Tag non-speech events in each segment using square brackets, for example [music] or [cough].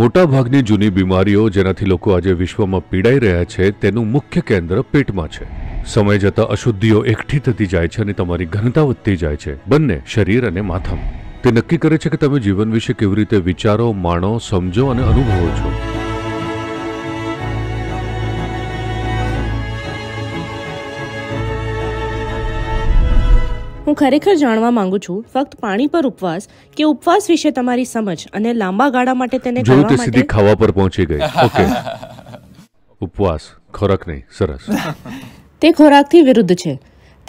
મોટાભાગની જૂની બીમારીઓ જેનાથી લોકો આજે વિશ્વમાં પીડાઈ રહ્યા છે તેનું મુખ્ય કેન્દ્ર પેટમાં છે સમય જતાં અશુદ્ધિઓ એકઠી થતી જાય છે અને તમારી ઘનતા વધતી જાય છે બંને શરીર અને માથમ તે નક્કી કરે છે કે તમે જીવન વિશે કેવી રીતે વિચારો માણો સમજો અને અનુભવો છો હું ખરેખર જાણવા માંગુ છું ફક્ત પાણી પર ઉપવાસ કે ઉપવાસ વિશે તમારી સમજ અને લાંબા ગાળા માટે તેને કરવા માટે સીધી ખાવા પર પહોંચી ગઈ ઓકે ઉપવાસ ખોરાક નહીં સરસ [laughs] તે ખોરાકથી વિરુદ્ધ છે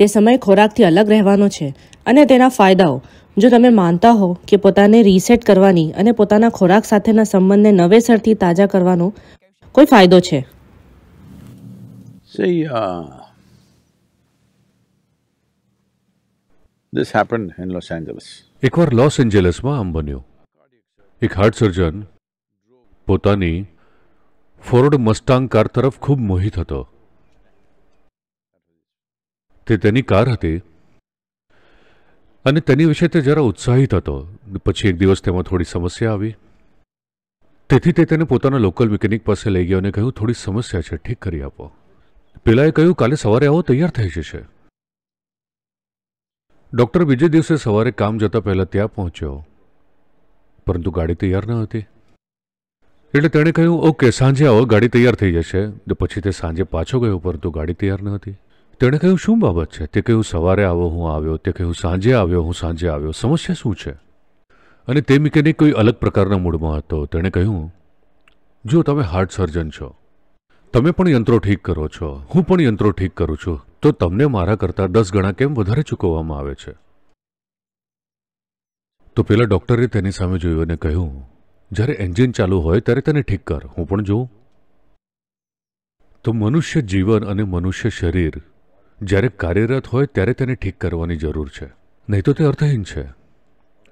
તે સમય ખોરાકથી અલગ રહેવાનો છે અને તેના ફાયદાઓ જો તમે માનતા હો કે પોતાને રીસેટ કરવાની અને પોતાના ખોરાક સાથેના સંબંધને નવેસરથી તાજા કરવાનો કોઈ ફાયદો છે સહી This happened in Los Angeles. વાર લોસ એન્જેલસમાં આમ બન્યું એક હાર્ટ સર્જન પોતાની ફોર્ડ મસ્ટાંગ કાર તરફ ખૂબ મોહિત હતો તે તેની કાર હતી અને તેની વિશે તે જરા ઉત્સાહિત હતો પછી એક દિવસ તેમાં થોડી સમસ્યા આવી તેથી તે તેને પોતાના લોકલ મિકેનિક પાસે લઈ ગયો અને કહ્યું થોડી સમસ્યા છે ઠીક કરી આપો પેલાએ કહ્યું કાલે સવારે આવો તૈયાર થઈ જશે ડૉક્ટર બીજે દિવસે સવારે કામ જતા પહેલાં ત્યાં પહોંચ્યો પરંતુ ગાડી તૈયાર ન હતી એટલે તેણે કહ્યું ઓકે સાંજે આવો ગાડી તૈયાર થઈ જશે તો પછી તે સાંજે પાછો ગયો પરંતુ ગાડી તૈયાર ન હતી તેણે કહ્યું શું બાબત છે તે કહ્યું સવારે આવો હું આવ્યો તે કહ્યું સાંજે આવ્યો હું સાંજે આવ્યો સમસ્યા શું છે અને તે મિકેનિક કોઈ અલગ પ્રકારના મૂડમાં હતો તેણે કહ્યું જો તમે હાર્ટ સર્જન છો તમે પણ યંત્રો ઠીક કરો છો હું પણ યંત્રો ઠીક કરું છું તો તમને મારા કરતાં દસ ગણા કેમ વધારે ચૂકવવામાં આવે છે તો પેલા ડૉક્ટરે તેની સામે જોયું અને કહ્યું જ્યારે એન્જિન ચાલુ હોય ત્યારે તેને ઠીક કર હું પણ જોઉં તો મનુષ્ય જીવન અને મનુષ્ય શરીર જ્યારે કાર્યરત હોય ત્યારે તેને ઠીક કરવાની જરૂર છે નહીં તો તે અર્થહીન છે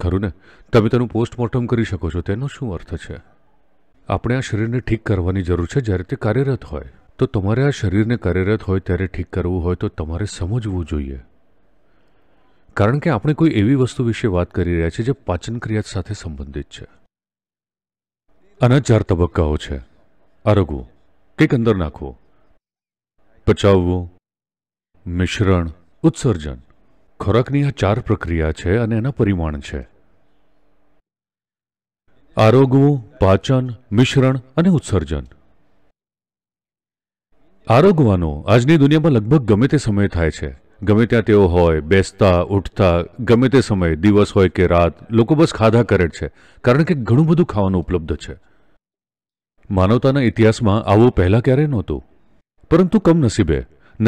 ખરું ને તમે તેનું પોસ્ટમોર્ટમ કરી શકો છો તેનો શું અર્થ છે આપણે આ શરીરને ઠીક કરવાની જરૂર છે જ્યારે તે કાર્યરત હોય તો તમારે આ શરીરને કાર્યરત હોય ત્યારે ઠીક કરવું હોય તો તમારે સમજવું જોઈએ કારણ કે આપણે કોઈ એવી વસ્તુ વિશે વાત કરી રહ્યા છીએ જે પાચન ક્રિયા સાથે સંબંધિત છે આના ચાર તબક્કાઓ છે આરોગવું કંઈક અંદર નાખવું પચાવવું મિશ્રણ ઉત્સર્જન ખોરાકની આ ચાર પ્રક્રિયા છે અને એના પરિમાણ છે આરોગવું પાચન મિશ્રણ અને ઉત્સર્જન આરોગવાનું આજની દુનિયામાં લગભગ ગમે તે સમયે થાય છે ગમે ત્યાં તેઓ હોય બેસતા ઉઠતા ગમે તે સમયે દિવસ હોય કે રાત લોકો બસ ખાધા કરે છે કારણ કે ઘણું બધું ખાવાનું ઉપલબ્ધ છે માનવતાના ઇતિહાસમાં આવું પહેલાં ક્યારેય નહોતું પરંતુ કમનસીબે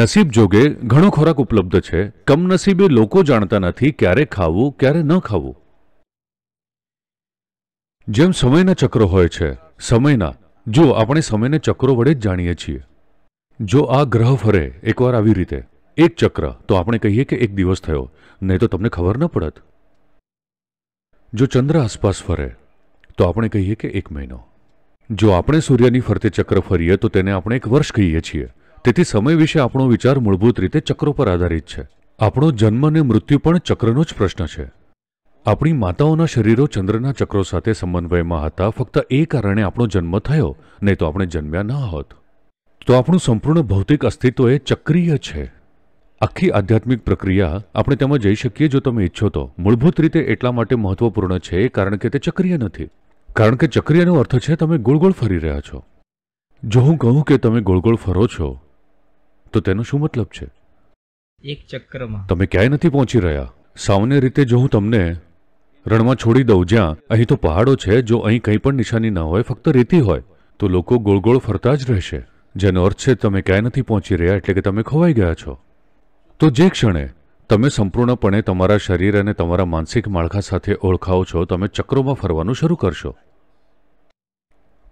નસીબ જોગે ઘણો ખોરાક ઉપલબ્ધ છે કમનસીબે લોકો જાણતા નથી ક્યારે ખાવું ક્યારે ન ખાવું જેમ સમયના ચક્રો હોય છે સમયના જો આપણે સમયને ચક્રો વડે જ જાણીએ છીએ જો આ ગ્રહ ફરે એકવાર આવી રીતે એક ચક્ર તો આપણે કહીએ કે એક દિવસ થયો નહીં તો તમને ખબર ન પડત જો ચંદ્ર આસપાસ ફરે તો આપણે કહીએ કે એક મહિનો જો આપણે સૂર્યની ફરતે ચક્ર ફરીએ તો તેને આપણે એક વર્ષ કહીએ છીએ તેથી સમય વિશે આપણો વિચાર મૂળભૂત રીતે ચક્રો પર આધારિત છે આપણો જન્મ અને મૃત્યુ પણ ચક્રનો જ પ્રશ્ન છે આપણી માતાઓના શરીરો ચંદ્રના ચક્રો સાથે સમન્વયમાં હતા ફક્ત એ કારણે આપણો જન્મ થયો નહીં તો આપણે જન્મ્યા ન હોત તો આપણું સંપૂર્ણ ભૌતિક અસ્તિત્વ એ ચક્રીય છે આખી આધ્યાત્મિક પ્રક્રિયા આપણે તેમાં જઈ શકીએ જો તમે ઈચ્છો તો મૂળભૂત રીતે એટલા માટે મહત્વપૂર્ણ છે કારણ કે તે ચક્રીય નથી કારણ કે ચક્રીયનો અર્થ છે તમે ગોળ ફરી રહ્યા છો જો હું કહું કે તમે ગોળ ફરો છો તો તેનો શું મતલબ છે એક ચક્રમાં તમે ક્યાંય નથી પહોંચી રહ્યા સામાન્ય રીતે જો હું તમને રણમાં છોડી દઉં જ્યાં અહીં તો પહાડો છે જો અહીં કંઈ પણ નિશાની ન હોય ફક્ત રેતી હોય તો લોકો ગોળગોળ ફરતા જ રહેશે જેનો અર્થ છે તમે ક્યાંય નથી પહોંચી રહ્યા એટલે કે તમે ખોવાઈ ગયા છો તો જે ક્ષણે તમે સંપૂર્ણપણે તમારા શરીર અને તમારા માનસિક માળખા સાથે ઓળખાઓ છો તમે ચક્રોમાં ફરવાનું શરૂ કરશો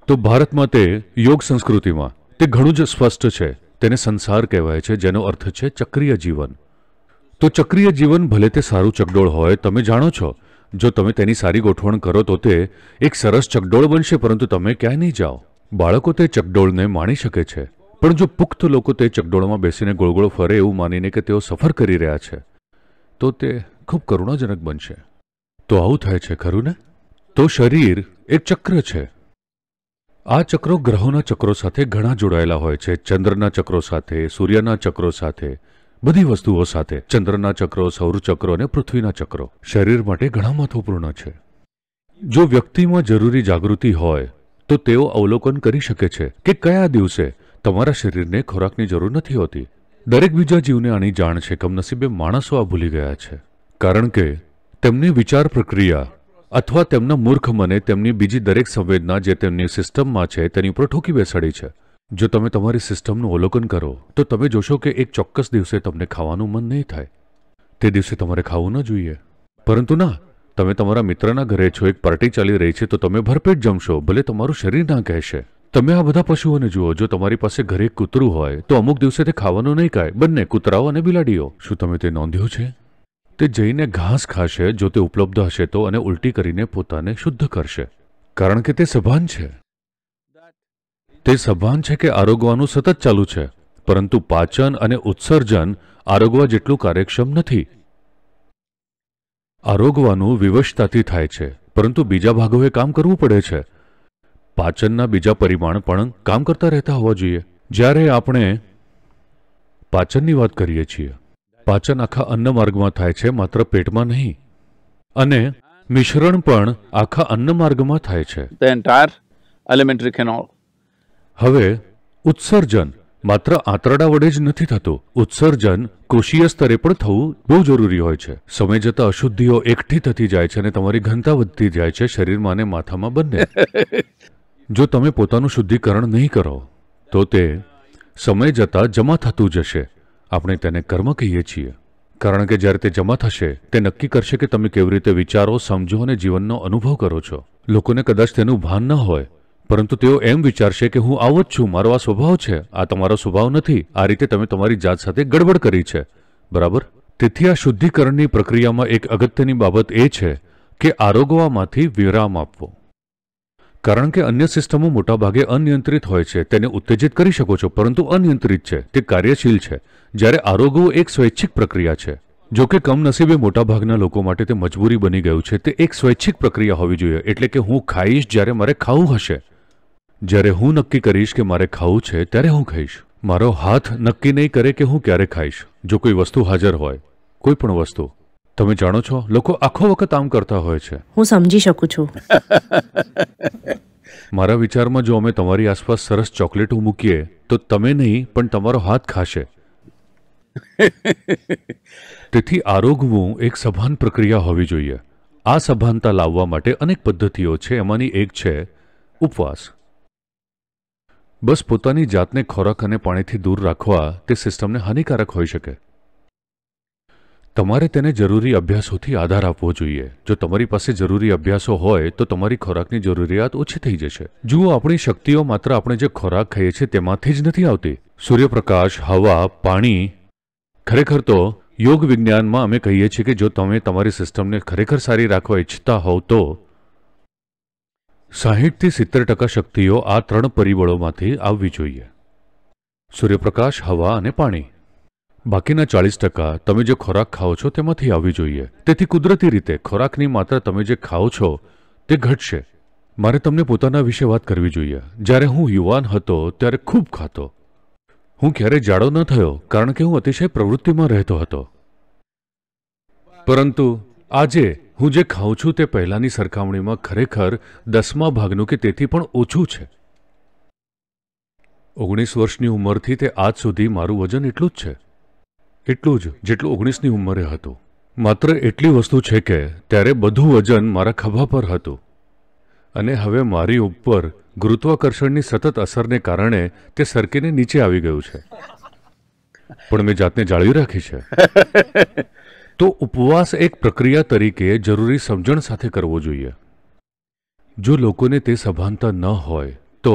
તો ભારતમાં તે યોગ સંસ્કૃતિમાં તે ઘણું જ સ્પષ્ટ છે તેને સંસાર કહેવાય છે જેનો અર્થ છે ચક્રીય જીવન તો ચક્રીય જીવન ભલે તે સારું ચકડોળ હોય તમે જાણો છો જો તમે તેની સારી ગોઠવણ કરો તો તે એક સરસ ચકડોળ બનશે પરંતુ તમે ક્યાંય નહીં જાઓ બાળકો તે ચકડોળને માણી શકે છે પણ જો પુખ્ત લોકો તે ચકડોળમાં બેસીને ગોળગોળ ફરે એવું માનીને કે તેઓ સફર કરી રહ્યા છે તો તે ખૂબ કરુણાજનક બનશે તો આવું થાય છે ખરું ને તો શરીર એક ચક્ર છે આ ચક્રો ગ્રહોના ચક્રો સાથે ઘણા જોડાયેલા હોય છે ચંદ્રના ચક્રો સાથે સૂર્યના ચક્રો સાથે બધી વસ્તુઓ સાથે ચંદ્રના ચક્રો સૌર ચક્રો અને પૃથ્વીના ચક્રો શરીર માટે ઘણા મહત્વપૂર્ણ છે જો વ્યક્તિમાં જરૂરી જાગૃતિ હોય તો તેઓ અવલોકન કરી શકે છે કે કયા દિવસે તમારા શરીરને ખોરાકની જરૂર નથી હોતી દરેક બીજા જીવને આની જાણ છે કમનસીબે માણસો આ ભૂલી ગયા છે કારણ કે તેમની વિચાર પ્રક્રિયા અથવા તેમના મૂર્ખ મને તેમની બીજી દરેક સંવેદના જે તેમની સિસ્ટમમાં છે તેની ઉપર ઠોકી બેસાડી છે જો તમે તમારી સિસ્ટમનું અવલોકન કરો તો તમે જોશો કે એક ચોક્કસ દિવસે તમને ખાવાનું મન નહીં થાય તે દિવસે તમારે ખાવું ન જોઈએ પરંતુ ના તમે તમારા મિત્રના ઘરે છો એક પાર્ટી ચાલી રહી છે તો તમે ભરપેટ જમશો ભલે તમારું શરીર ના કહેશે તમે આ બધા પશુઓને જુઓ જો તમારી પાસે ઘરે કૂતરું હોય તો અમુક દિવસે તે ખાવાનું નહીં ખાય બંને કૂતરાઓ અને બિલાડીઓ શું તમે તે નોંધ્યું છે તે જઈને ઘાસ ખાશે જો તે ઉપલબ્ધ હશે તો અને ઉલટી કરીને પોતાને શુદ્ધ કરશે કારણ કે તે સભાન છે તે સભાન છે કે આરોગવાનું સતત ચાલુ છે પરંતુ પાચન અને ઉત્સર્જન આરોગવા જેટલું કાર્યક્ષમ નથી આરોગવાનું વિવશતાથી થાય છે પરંતુ બીજા ભાગોએ કામ કરવું પડે છે પાચનના બીજા પરિમાણ પણ કામ કરતા રહેતા હોવા જોઈએ જ્યારે આપણે પાચનની વાત કરીએ છીએ પાચન આખા અન્ન માર્ગમાં થાય છે માત્ર પેટમાં નહીં અને મિશ્રણ પણ આખા અન્ન માર્ગમાં થાય છે ધ એન્ટાયર એલિમેન્ટરી કેનોલ હવે ઉત્સર્જન માત્ર આંતરડા વડે જ નથી થતું ઉત્સર્જન કોષીય સ્તરે પણ થવું બહુ જરૂરી હોય છે સમય જતાં અશુદ્ધિઓ એકઠી થતી જાય છે અને તમારી ઘનતા વધતી જાય છે શરીરમાં અને માથામાં બંને જો તમે પોતાનું શુદ્ધિકરણ નહીં કરો તો તે સમય જતાં જમા થતું જશે આપણે તેને કર્મ કહીએ છીએ કારણ કે જ્યારે તે જમા થશે તે નક્કી કરશે કે તમે કેવી રીતે વિચારો સમજો અને જીવનનો અનુભવ કરો છો લોકોને કદાચ તેનું ભાન ન હોય પરંતુ તેઓ એમ વિચારશે કે હું આવો જ છું મારો આ સ્વભાવ છે આ તમારો સ્વભાવ નથી આ રીતે તમે તમારી જાત સાથે ગડબડ કરી છે બરાબર તેથી આ શુદ્ધિકરણની પ્રક્રિયામાં એક અગત્યની બાબત એ છે કે આરોગવામાંથી વિરામ આપવો કારણ કે અન્ય સિસ્ટમો મોટાભાગે અનિયંત્રિત હોય છે તેને ઉત્તેજિત કરી શકો છો પરંતુ અનિયંત્રિત છે તે કાર્યશીલ છે જ્યારે આરોગવું એક સ્વૈચ્છિક પ્રક્રિયા છે જો કે કમનસીબે મોટાભાગના લોકો માટે તે મજબૂરી બની ગયું છે તે એક સ્વૈચ્છિક પ્રક્રિયા હોવી જોઈએ એટલે કે હું ખાઈશ જ્યારે મારે ખાવું હશે જ્યારે હું નક્કી કરીશ કે મારે ખાવું છે ત્યારે હું ખાઈશ મારો હાથ નક્કી નહીં કરે કે હું ક્યારે ખાઈશ જો કોઈ વસ્તુ હાજર હોય કોઈ પણ વસ્તુ તમે જાણો છો લોકો આખો વખત આમ કરતા હોય છે હું સમજી શકું છું [laughs] મારા વિચારમાં જો અમે તમારી આસપાસ સરસ ચોકલેટો મૂકીએ તો તમે નહીં પણ તમારો હાથ ખાશે [laughs] તેથી આરોગવું એક સભાન પ્રક્રિયા હોવી જોઈએ આ સભાનતા લાવવા માટે અનેક પદ્ધતિઓ છે એમાંની એક છે ઉપવાસ બસ પોતાની જાતને ખોરાક અને પાણીથી દૂર રાખવા તે સિસ્ટમને હાનિકારક હોઈ શકે તમારે તેને જરૂરી અભ્યાસોથી આધાર આપવો જોઈએ જો તમારી પાસે જરૂરી અભ્યાસો હોય તો તમારી ખોરાકની જરૂરિયાત ઓછી થઈ જશે જુઓ આપણી શક્તિઓ માત્ર આપણે જે ખોરાક ખાઈએ છીએ તેમાંથી જ નથી આવતી સૂર્યપ્રકાશ હવા પાણી ખરેખર તો યોગ વિજ્ઞાનમાં અમે કહીએ છીએ કે જો તમે તમારી સિસ્ટમને ખરેખર સારી રાખવા ઈચ્છતા હોવ તો સાહીઠથી સિત્તેર ટકા શક્તિઓ આ ત્રણ પરિબળોમાંથી આવવી જોઈએ સૂર્યપ્રકાશ હવા અને પાણી બાકીના ચાળીસ ટકા તમે જે ખોરાક ખાઓ છો તેમાંથી આવવી જોઈએ તેથી કુદરતી રીતે ખોરાકની માત્રા તમે જે ખાઓ છો તે ઘટશે મારે તમને પોતાના વિશે વાત કરવી જોઈએ જ્યારે હું યુવાન હતો ત્યારે ખૂબ ખાતો હું ક્યારેય જાડો ન થયો કારણ કે હું અતિશય પ્રવૃત્તિમાં રહેતો હતો પરંતુ આજે હું જે ખાઉં છું તે પહેલાંની સરખામણીમાં ખરેખર દસમા ભાગનું કે તેથી પણ ઓછું છે ઓગણીસ વર્ષની ઉંમરથી તે આજ સુધી મારું વજન એટલું જ છે એટલું જ જેટલું ઓગણીસની ઉંમરે હતું માત્ર એટલી વસ્તુ છે કે ત્યારે બધું વજન મારા ખભા પર હતું અને હવે મારી ઉપર ગુરુત્વાકર્ષણની સતત અસરને કારણે તે સરકીને નીચે આવી ગયું છે પણ મેં જાતને જાળવી રાખી છે [laughs] તો ઉપવાસ એક પ્રક્રિયા તરીકે જરૂરી સમજણ સાથે કરવો જોઈએ જો લોકોને તે સભાનતા ન હોય તો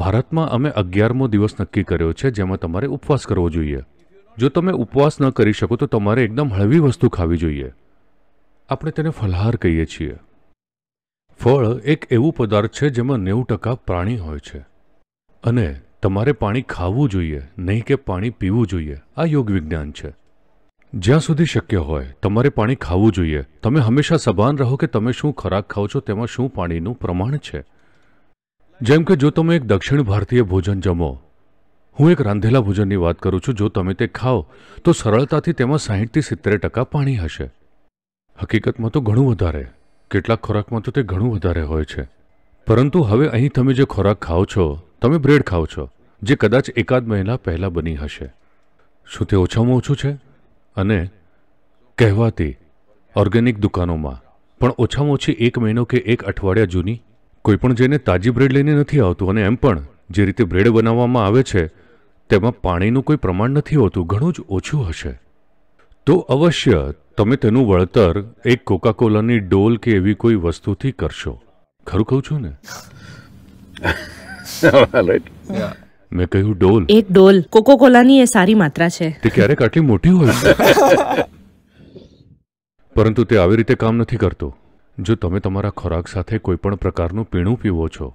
ભારતમાં અમે અગિયારમો દિવસ નક્કી કર્યો છે જેમાં તમારે ઉપવાસ કરવો જોઈએ જો તમે ઉપવાસ ન કરી શકો તો તમારે એકદમ હળવી વસ્તુ ખાવી જોઈએ આપણે તેને ફલહાર કહીએ છીએ ફળ એક એવું પદાર્થ છે જેમાં નેવું ટકા પ્રાણી હોય છે અને તમારે પાણી ખાવું જોઈએ નહીં કે પાણી પીવું જોઈએ આ યોગ વિજ્ઞાન છે જ્યાં સુધી શક્ય હોય તમારે પાણી ખાવું જોઈએ તમે હંમેશા સભાન રહો કે તમે શું ખોરાક ખાઓ છો તેમાં શું પાણીનું પ્રમાણ છે જેમ કે જો તમે એક દક્ષિણ ભારતીય ભોજન જમો હું એક રાંધેલા ભોજનની વાત કરું છું જો તમે તે ખાઓ તો સરળતાથી તેમાં સાહીઠથી સિત્તેર ટકા પાણી હશે હકીકતમાં તો ઘણું વધારે કેટલાક ખોરાકમાં તો તે ઘણું વધારે હોય છે પરંતુ હવે અહીં તમે જે ખોરાક ખાઓ છો તમે બ્રેડ ખાઓ છો જે કદાચ એકાદ મહિના પહેલાં બની હશે શું તે ઓછામાં ઓછું છે અને કહેવાતી ઓર્ગેનિક દુકાનોમાં પણ ઓછામાં ઓછી એક મહિનો કે એક અઠવાડિયા જૂની કોઈ પણ જઈને તાજી બ્રેડ લઈને નથી આવતું અને એમ પણ જે રીતે બ્રેડ બનાવવામાં આવે છે તેમાં પાણીનું કોઈ પ્રમાણ નથી હોતું ઘણું જ ઓછું હશે તો અવશ્ય તમે તેનું વળતર એક કોકાકોલાની ડોલ કે એવી કોઈ વસ્તુથી કરશો ખરું કહું છું ને [laughs] મેં કહ્યું ડોલ એક ડોલ કોકો કોલાની એ સારી માત્રા છે તે ક્યારેક આટલી મોટી હોય પરંતુ તે આવી રીતે કામ નથી કરતો જો તમે તમારા ખોરાક સાથે કોઈપણ પ્રકારનું પીણું પીવો છો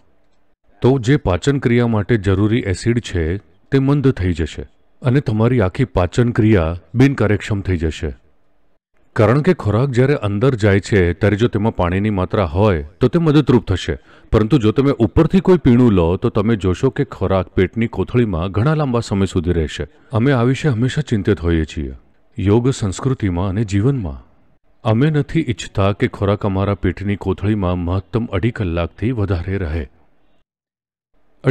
તો જે પાચન ક્રિયા માટે જરૂરી એસિડ છે તે મંદ થઈ જશે અને તમારી આખી પાચન ક્રિયા બિનકાર્યક્ષમ થઈ જશે કારણ કે ખોરાક જ્યારે અંદર જાય છે ત્યારે જો તેમાં પાણીની માત્રા હોય તો તે મદદરૂપ થશે પરંતુ જો તમે ઉપરથી કોઈ પીણું લો તો તમે જોશો કે ખોરાક પેટની કોથળીમાં ઘણા લાંબા સમય સુધી રહેશે અમે આ વિશે હંમેશા ચિંતિત હોઈએ છીએ યોગ સંસ્કૃતિમાં અને જીવનમાં અમે નથી ઈચ્છતા કે ખોરાક અમારા પેટની કોથળીમાં મહત્તમ અઢી કલાકથી વધારે રહે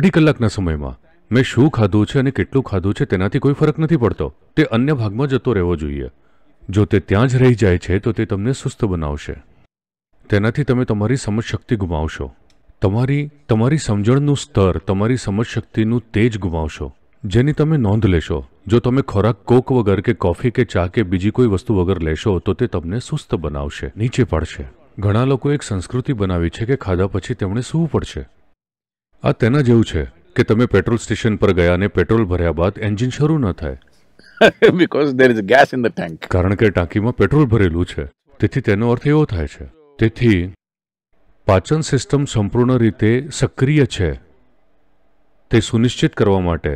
અઢી કલાકના સમયમાં મેં શું ખાધું છે અને કેટલું ખાધું છે તેનાથી કોઈ ફરક નથી પડતો તે અન્ય ભાગમાં જતો રહેવો જોઈએ જો તે ત્યાં જ રહી જાય છે તો તે તમને સુસ્ત બનાવશે તેનાથી તમે તમારી સમજશક્તિ ગુમાવશો તમારી તમારી સમજણનું સ્તર તમારી સમજશક્તિનું તેજ ગુમાવશો જેની તમે નોંધ લેશો જો તમે ખોરાક કોક વગર કે કોફી કે ચા કે બીજી કોઈ વસ્તુ વગર લેશો તો તે તમને સુસ્ત બનાવશે નીચે પડશે ઘણા લોકો એક સંસ્કૃતિ બનાવી છે કે ખાધા પછી તેમણે સૂવું પડશે આ તેના જેવું છે કે તમે પેટ્રોલ સ્ટેશન પર ગયા અને પેટ્રોલ ભર્યા બાદ એન્જિન શરૂ ન થાય because there is gas in the tank કારણ કે ટાંકીમાં પેટ્રોલ ભરેલું છે તેથી તેનો અર્થ એવો થાય છે તેથી પાચન સિસ્ટમ સંપૂર્ણ રીતે સક્રિય છે તે સુનિશ્ચિત કરવા માટે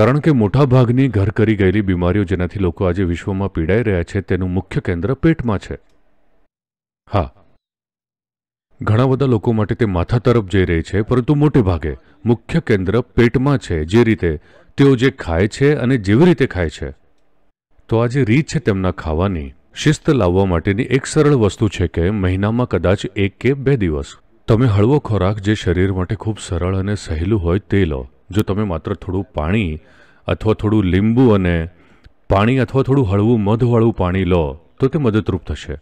કારણ કે મોટાભાગની ઘર કરી ગયેલી બીમારીઓ જેનાથી લોકો આજે વિશ્વમાં પીડાઈ રહ્યા છે તેનું મુખ્ય કેન્દ્ર પેટમાં છે હા ઘણા બધા લોકો માટે તે માથા તરફ જઈ રહી છે પરંતુ મોટે ભાગે મુખ્ય કેન્દ્ર પેટમાં છે જે રીતે તેઓ જે ખાય છે અને જેવી રીતે ખાય છે તો આ જે રીત છે તેમના ખાવાની શિસ્ત લાવવા માટેની એક સરળ વસ્તુ છે કે મહિનામાં કદાચ એક કે બે દિવસ તમે હળવો ખોરાક જે શરીર માટે ખૂબ સરળ અને સહેલું હોય તે લો જો તમે માત્ર થોડું પાણી અથવા થોડું લીંબુ અને પાણી અથવા થોડું હળવું મધવાળું પાણી લો તો તે મદદરૂપ થશે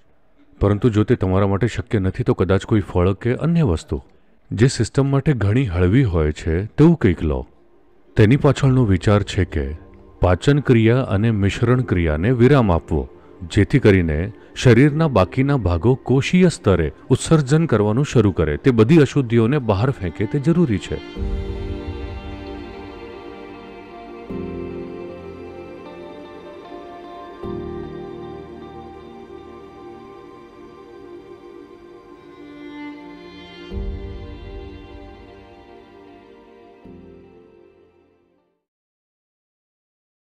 પરંતુ જો તે તમારા માટે શક્ય નથી તો કદાચ કોઈ ફળ કે અન્ય વસ્તુ જે સિસ્ટમ માટે ઘણી હળવી હોય છે તેવું કંઈક લો તેની પાછળનો વિચાર છે કે પાચન ક્રિયા અને મિશ્રણ ક્રિયાને વિરામ આપવો જેથી કરીને શરીરના બાકીના ભાગો કોષીય સ્તરે ઉત્સર્જન કરવાનું શરૂ કરે તે બધી અશુદ્ધિઓને બહાર ફેંકે તે જરૂરી છે